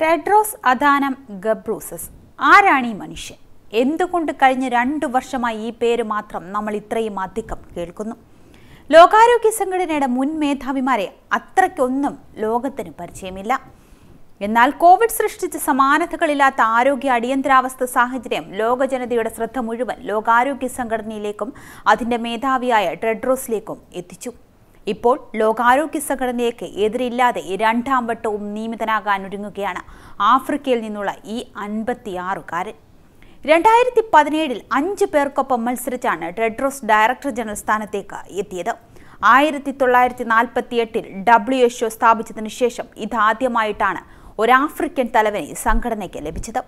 Tedros Adhanom ഗബ്രൂസസ് ആരാണ് ഈ മനുഷ്യൻ എന്തുകൊണ്ട് കഴിഞ്ഞ രണ്ടു വർഷമായി ഈ പേര് മാത്രം നമ്മൾ ഇത്രയും അധികം കേൾക്കുന്നു ലോകാരോഗ്യ സംഘടനയുടെ മുൻ മേധാവിമാരെ അത്രയ്ക്കൊന്നും ലോകത്തിന് പരിചയമില്ല എന്നാൽ കോവിഡ് സൃഷ്ടിച്ച സമാനതകളില്ലാത്ത ആരോഗ്യ അടിയന്തരാവസ്ഥ സാഹചര്യം ലോകജനതയുടെ ശ്രദ്ധ മുഴുവൻ ലോകാരോഗ്യ സംഘടനയിലേക്കും അതിൻ്റെ മേധാവിയായ ടെഡ്രോസിലേക്കും എത്തിച്ചു ഇപ്പോൾ ലോകാരോഗ്യ സംഘടനയ്ക്ക് എതിരില്ലാതെ രണ്ടാം വട്ടവും നിയമിതനാകാൻ ഒരുങ്ങുകയാണ് ആഫ്രിക്കയിൽ നിന്നുള്ള ഈ അൻപത്തിയാറുകാരൻ രണ്ടായിരത്തി പതിനേഴിൽ അഞ്ച് പേർക്കൊപ്പം മത്സരിച്ചാണ് റെഡ്രോസ് ഡയറക്ടർ ജനറൽ സ്ഥാനത്തേക്ക് എത്തിയത് ആയിരത്തി തൊള്ളായിരത്തി നാൽപ്പത്തി എട്ടിൽ ഡബ്ല്യു എച്ച് ഒ സ്ഥാപിച്ചതിനു ശേഷം ഇതാദ്യമായിട്ടാണ് ഒരു ആഫ്രിക്കൻ തലവനെ സംഘടനയ്ക്ക് ലഭിച്ചത്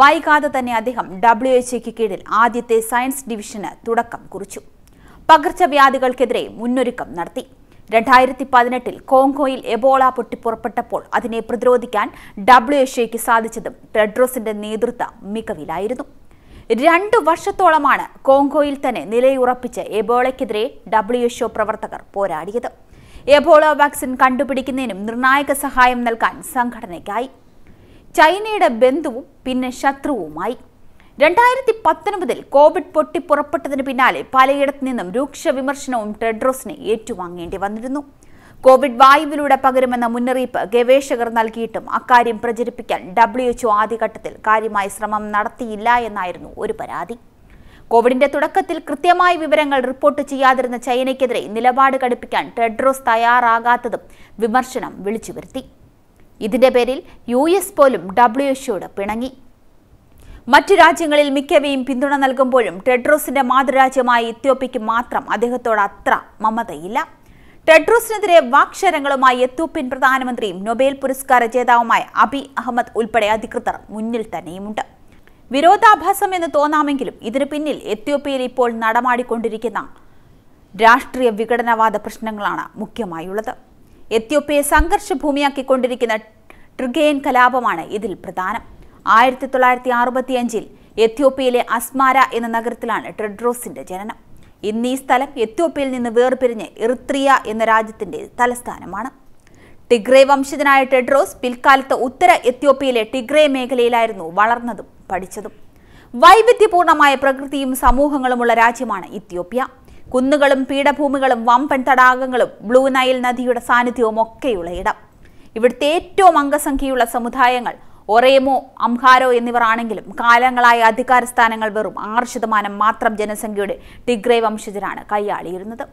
വൈകാതെ തന്നെ അദ്ദേഹം ഡബ്ല്യു എച്ച് കീഴിൽ ആദ്യത്തെ സയൻസ് ഡിവിഷന് തുടക്കം കുറിച്ചു പകർച്ചവ്യാധികൾക്കെതിരെ മുന്നൊരുക്കം നടത്തി രണ്ടായിരത്തി പതിനെട്ടിൽ കോങ്കോയിൽ എബോള പൊട്ടിപ്പുറപ്പെട്ടപ്പോൾ അതിനെ പ്രതിരോധിക്കാൻ ഡബ്ല്യു എച്ച്ഒയ്ക്ക് സാധിച്ചതും ടെഡ്രോസിന്റെ നേതൃത്വ മികവിലായിരുന്നു രണ്ടു വർഷത്തോളമാണ് കോങ്കോയിൽ തന്നെ നിലയുറപ്പിച്ച് എബോളയ്ക്കെതിരെ ഡബ്ല്യു എച്ച്ഒ പ്രവർത്തകർ പോരാടിയത് എബോള വാക്സിൻ കണ്ടുപിടിക്കുന്നതിനും നിർണായക സഹായം നൽകാൻ സംഘടനയ്ക്കായി ചൈനയുടെ ബന്ധുവും പിന്നെ ശത്രുവുമായി രണ്ടായിരത്തി പത്തൊൻപതിൽ കോവിഡ് പുറപ്പെട്ടതിന് പിന്നാലെ പലയിടത്തു നിന്നും രൂക്ഷ വിമർശനവും ടെഡ്രോസിനെ ഏറ്റുവാങ്ങേണ്ടി വന്നിരുന്നു കോവിഡ് വായുവിലൂടെ പകരുമെന്ന മുന്നറിയിപ്പ് ഗവേഷകർ നൽകിയിട്ടും അക്കാര്യം പ്രചരിപ്പിക്കാൻ ഡബ്ല്യു എച്ച്ഒ ആദ്യഘട്ടത്തിൽ കാര്യമായ ശ്രമം നടത്തിയില്ല എന്നായിരുന്നു ഒരു പരാതി കോവിഡിന്റെ തുടക്കത്തിൽ കൃത്യമായ വിവരങ്ങൾ റിപ്പോർട്ട് ചെയ്യാതിരുന്ന ചൈനയ്ക്കെതിരെ നിലപാട് കടുപ്പിക്കാൻ ടെഡ്രോസ് തയ്യാറാകാത്തതും വിമർശനം വിളിച്ചു വരുത്തി ഇതിന്റെ പേരിൽ യു എസ് പോലും ഡബ്ല്യു എച്ച്ഒയോട് പിണങ്ങി മറ്റ് രാജ്യങ്ങളിൽ മിക്കവയും പിന്തുണ നൽകുമ്പോഴും ടെഡ്രോസിന്റെ മാതൃരാജ്യമായ എത്യോപ്യയ്ക്ക് മാത്രം അദ്ദേഹത്തോട് അത്ര മമതയില്ല ടെഡ്രോസിനെതിരെ വാക്ഷരങ്ങളുമായി എത്യോപ്യൻ പ്രധാനമന്ത്രിയും നൊബേൽ പുരസ്കാര ജേതാവുമായ അബി അഹമ്മദ് ഉൾപ്പെടെ അധികൃതർ മുന്നിൽ തന്നെയുമുണ്ട് വിരോധാഭാസം എന്ന് തോന്നാമെങ്കിലും ഇതിന് പിന്നിൽ എത്യോപ്യയിൽ ഇപ്പോൾ നടമാടിക്കൊണ്ടിരിക്കുന്ന രാഷ്ട്രീയ വിഘടനവാദ പ്രശ്നങ്ങളാണ് മുഖ്യമായുള്ളത് എത്യോപ്യയെ സംഘർഷഭൂമിയാക്കിക്കൊണ്ടിരിക്കുന്ന ട്രിഗേൻ കലാപമാണ് ഇതിൽ പ്രധാനം ആയിരത്തി തൊള്ളായിരത്തി അഞ്ചിൽ എത്യോപ്യയിലെ അസ്മാര എന്ന നഗരത്തിലാണ് ടെഡ്രോസിന്റെ ജനനം ഇന്ന് ഈ സ്ഥലം എത്യോപ്യയിൽ നിന്ന് വേർപിരിഞ്ഞ് ഇറിത്രിയ എന്ന രാജ്യത്തിന്റെ തലസ്ഥാനമാണ് ടിഗ്രേ വംശജനായ ടെഡ്രോസ് പിൽക്കാലത്ത് ഉത്തര എത്യോപ്യയിലെ ടിഗ്രേ മേഖലയിലായിരുന്നു വളർന്നതും പഠിച്ചതും വൈവിധ്യപൂർണമായ പ്രകൃതിയും സമൂഹങ്ങളുമുള്ള രാജ്യമാണ് ഇത്യോപ്യ കുന്നുകളും പീഠഭൂമികളും വമ്പൻ തടാകങ്ങളും ബ്ലൂ നൈൽ നദിയുടെ സാന്നിധ്യവും ഒക്കെയുള്ള ഇടം ഇവിടുത്തെ ഏറ്റവും അംഗസംഖ്യയുള്ള സമുദായങ്ങൾ ഒറേമോ അംഹാരോ എന്നിവർ ആണെങ്കിലും കാലങ്ങളായി അധികാര സ്ഥാനങ്ങൾ വെറും ആറ് ശതമാനം മാത്രം ജനസംഖ്യയുടെ ടിഗ്രേ വംശജരാണ് കൈയാളിയിരുന്നത്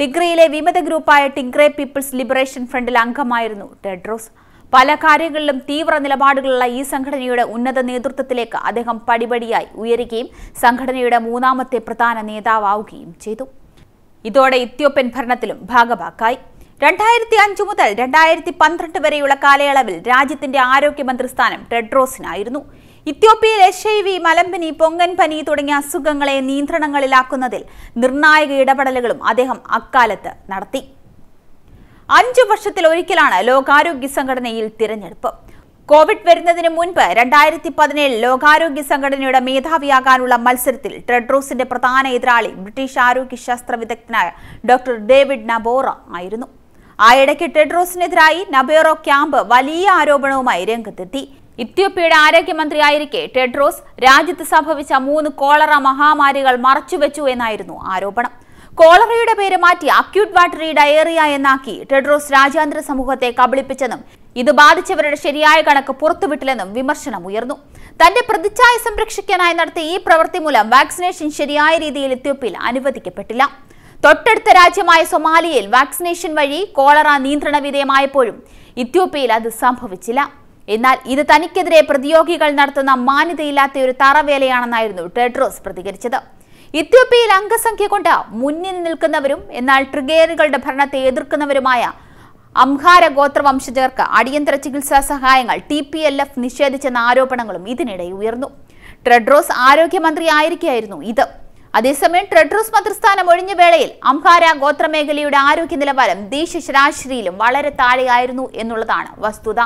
ടിഗ്രയിലെ വിമത ഗ്രൂപ്പായ ടിഗ്രേ പീപ്പിൾസ് ലിബറേഷൻ ഫ്രണ്ടിൽ അംഗമായിരുന്നു ടെഡ്രോസ് പല കാര്യങ്ങളിലും തീവ്ര നിലപാടുകളുള്ള ഈ സംഘടനയുടെ ഉന്നത നേതൃത്വത്തിലേക്ക് അദ്ദേഹം പടിപടിയായി ഉയരുകയും സംഘടനയുടെ മൂന്നാമത്തെ പ്രധാന നേതാവാവുകയും ചെയ്തു ഇതോടെ ഇത്യോപ്യൻ ഭരണത്തിലും ഭാഗഭാക്കായി രണ്ടായിരത്തി അഞ്ച് മുതൽ രണ്ടായിരത്തി പന്ത്രണ്ട് വരെയുള്ള കാലയളവിൽ രാജ്യത്തിന്റെ ആരോഗ്യമന്ത്രി സ്ഥാനം ടെഡ്രോസിനായിരുന്നു ഇത്യോപ്യയിൽ എച്ച് ഐ വി മലമ്പനി പൊങ്കൻ പനി തുടങ്ങിയ അസുഖങ്ങളെ നിയന്ത്രണങ്ങളിലാക്കുന്നതിൽ നിർണായക ഇടപെടലുകളും അദ്ദേഹം അക്കാലത്ത് നടത്തി അഞ്ചു വർഷത്തിൽ ഒരിക്കലാണ് ലോകാരോഗ്യ സംഘടനയിൽ തിരഞ്ഞെടുപ്പ് കോവിഡ് വരുന്നതിന് മുൻപ് രണ്ടായിരത്തി പതിനേഴിൽ ലോകാരോഗ്യ സംഘടനയുടെ മേധാവിയാകാനുള്ള മത്സരത്തിൽ ടെഡ്രോസിന്റെ പ്രധാന എതിരാളി ബ്രിട്ടീഷ് ആരോഗ്യ ശാസ്ത്ര വിദഗ്ധനായ ഡോക്ടർ ഡേവിഡ് നബോറ ആയിരുന്നു ആയിടയ്ക്ക് ടെഡ്രോസിനെതിരായി നബേറോ ക്യാമ്പ് വലിയ ആരോപണവുമായി രംഗത്തെത്തി ഇത്യോപ്യയുടെ ആരോഗ്യമന്ത്രിയായിരിക്കെ ടെഡ്രോസ് രാജ്യത്ത് സംഭവിച്ച മൂന്ന് കോളറ മഹാമാരികൾ മറച്ചുവെച്ചു എന്നായിരുന്നു ആരോപണം കോളറയുടെ പേര് മാറ്റി അക്യൂട്ട് വാട്ടറി ഡയറിയ എന്നാക്കി ടെഡ്രോസ് രാജ്യാന്തര സമൂഹത്തെ കബളിപ്പിച്ചെന്നും ഇത് ബാധിച്ചവരുടെ ശരിയായ കണക്ക് പുറത്തുവിട്ടില്ലെന്നും വിമർശനം ഉയർന്നു തന്റെ പ്രതിച്ഛായ സംരക്ഷിക്കാനായി നടത്തിയ ഈ പ്രവൃത്തി മൂലം വാക്സിനേഷൻ ശരിയായ രീതിയിൽ ഇത്യോപ്യയിൽ അനുവദിക്കപ്പെട്ടില്ല തൊട്ടടുത്ത രാജ്യമായ സൊമാലിയയിൽ വാക്സിനേഷൻ വഴി കോളറ നിയന്ത്രണ വിധേയമായപ്പോഴും ഇത്യോപ്യയിൽ അത് സംഭവിച്ചില്ല എന്നാൽ ഇത് തനിക്കെതിരെ പ്രതിയോഗികൾ നടത്തുന്ന മാന്യതയില്ലാത്ത ഒരു തറവേലയാണെന്നായിരുന്നു ടെഡ്രോസ് പ്രതികരിച്ചത് ഇത്യോപ്യയിൽ അംഗസംഖ്യ കൊണ്ട് മുന്നിൽ നിൽക്കുന്നവരും എന്നാൽ ട്രിഗേറുകളുടെ ഭരണത്തെ എതിർക്കുന്നവരുമായ അംഹാര ഗോത്രവംശജർക്ക് അടിയന്തര ചികിത്സാ സഹായങ്ങൾ ടി പി എൽ എഫ് നിഷേധിച്ചെന്ന ആരോപണങ്ങളും ഇതിനിടെ ഉയർന്നു ട്രെഡ്രോസ് ആരോഗ്യമന്ത്രിയായിരിക്കെയായിരുന്നു ഇത് അതേസമയം ട്രെഡ്രസ് മന്ത്രിസ്ഥാനം ഒഴിഞ്ഞ വേളയിൽ അംഹാര ഗോത്രമേഖലയുടെ ആരോഗ്യ നിലവാരം ദേശീയ ശരാശരിയിലും വളരെ താഴെയായിരുന്നു എന്നുള്ളതാണ് വസ്തുത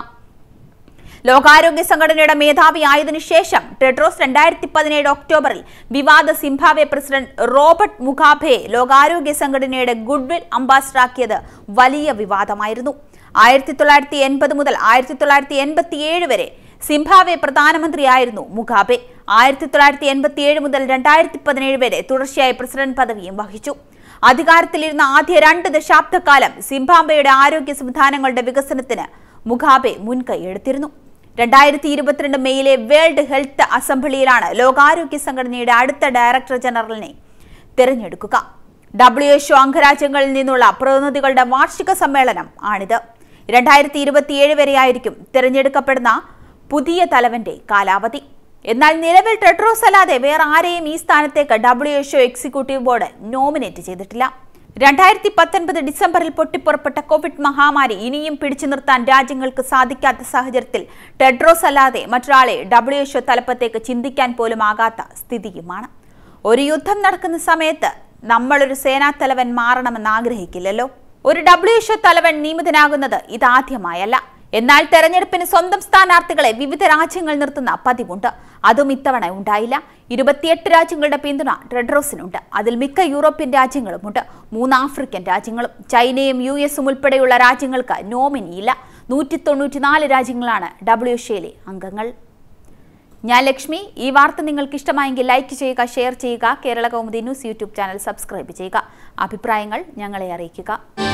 ലോകാരോഗ്യ സംഘടനയുടെ മേധാവി ആയതിനു ശേഷം ടെഡ്രോസ് രണ്ടായിരത്തി പതിനേഴ് ഒക്ടോബറിൽ വിവാദ സിംഭാവെ പ്രസിഡന്റ് റോബർട്ട് മുഖാഭയെ ലോകാരോഗ്യ സംഘടനയുടെ ഗുഡ്വിൽ അംബാസഡറാക്കിയത് വലിയ വിവാദമായിരുന്നു ആയിരത്തി തൊള്ളായിരത്തി എൺപത് മുതൽ ആയിരത്തി തൊള്ളായിരത്തി എൺപത്തിയേഴ് വരെ സിംബാബ്വെ പ്രധാനമന്ത്രിയായിരുന്നു മുഗാബെ ആയിരത്തി തൊള്ളായിരത്തി എൺപത്തി ഏഴ് മുതൽ രണ്ടായിരത്തി പതിനേഴ് വരെ തുടർച്ചയായി പ്രസിഡന്റ് പദവിയും വഹിച്ചു അധികാരത്തിലിരുന്ന ആദ്യ രണ്ട് ദശാബ്ദക്കാലം സിംബാബെയുടെ ആരോഗ്യ സംവിധാനങ്ങളുടെ വികസനത്തിന് മുഗാബെ മുൻകൈ എടുത്തിരുന്നു രണ്ടായിരത്തി ഇരുപത്തിരണ്ട് മെയ്യിലെ വേൾഡ് ഹെൽത്ത് അസംബ്ലിയിലാണ് ലോകാരോഗ്യ സംഘടനയുടെ അടുത്ത ഡയറക്ടർ ജനറലിനെ തിരഞ്ഞെടുക്കുക ഡബ്ല്യു എച്ച്ഒ അംഗരാജ്യങ്ങളിൽ നിന്നുള്ള പ്രതിനിധികളുടെ വാർഷിക സമ്മേളനം ആണിത് രണ്ടായിരത്തി ഇരുപത്തിയേഴ് വരെയായിരിക്കും തിരഞ്ഞെടുക്കപ്പെടുന്ന പുതിയ തലവന്റെ കാലാവധി എന്നാൽ നിലവിൽ ടെട്രോസ് അല്ലാതെ വേറെ ആരെയും ഈ സ്ഥാനത്തേക്ക് W H O executive board nominate ചെയ്തിട്ടില്ല രണ്ടായിരത്തി പത്തൊൻപത് ഡിസംബറിൽ പൊട്ടിപ്പുറപ്പെട്ട കോവിഡ് മഹാമാരി ഇനിയും പിടിച്ചു നിർത്താൻ രാജ്യങ്ങൾക്ക് സാധിക്കാത്ത സാഹചര്യത്തിൽ ടെഡ്രോസ് അല്ലാതെ മറ്റൊരാളെ ഡബ്ല്യു എച്ച്ഒ തലപ്പത്തേക്ക് ചിന്തിക്കാൻ പോലും ആകാത്ത സ്ഥിതിയുമാണ് ഒരു യുദ്ധം നടക്കുന്ന സമയത്ത് നമ്മളൊരു സേനാ തലവൻ മാറണമെന്ന് ആഗ്രഹിക്കില്ലല്ലോ ഒരു ഡബ്ല്യു എച്ച്ഒ തലവൻ നിയമിതനാകുന്നത് ഇതാദ്യമായല്ല എന്നാൽ തെരഞ്ഞെടുപ്പിന് സ്വന്തം സ്ഥാനാർത്ഥികളെ വിവിധ രാജ്യങ്ങൾ നിർത്തുന്ന പതിവുണ്ട് അതും ഇത്തവണ ഉണ്ടായില്ല ഇരുപത്തിയെട്ട് രാജ്യങ്ങളുടെ പിന്തുണ റെഡ്രോസിനുണ്ട് അതിൽ മിക്ക യൂറോപ്യൻ രാജ്യങ്ങളുമുണ്ട് മൂന്ന് ആഫ്രിക്കൻ രാജ്യങ്ങളും ചൈനയും യു എസും ഉൾപ്പെടെയുള്ള രാജ്യങ്ങൾക്ക് നോമിനിയില്ല നൂറ്റി തൊണ്ണൂറ്റിനാല് രാജ്യങ്ങളാണ് ഡബ്ല്യു ഡബ്ല്യുഷയിലെ അംഗങ്ങൾ ഞാൻ ലക്ഷ്മി ഈ വാർത്ത നിങ്ങൾക്ക് ഇഷ്ടമായെങ്കിൽ ലൈക്ക് ചെയ്യുക ഷെയർ ചെയ്യുക Kerala Kaumudi news YouTube channel subscribe ചെയ്യുക അഭിപ്രായങ്ങൾ ഞങ്ങളെ അറിയിക്കുക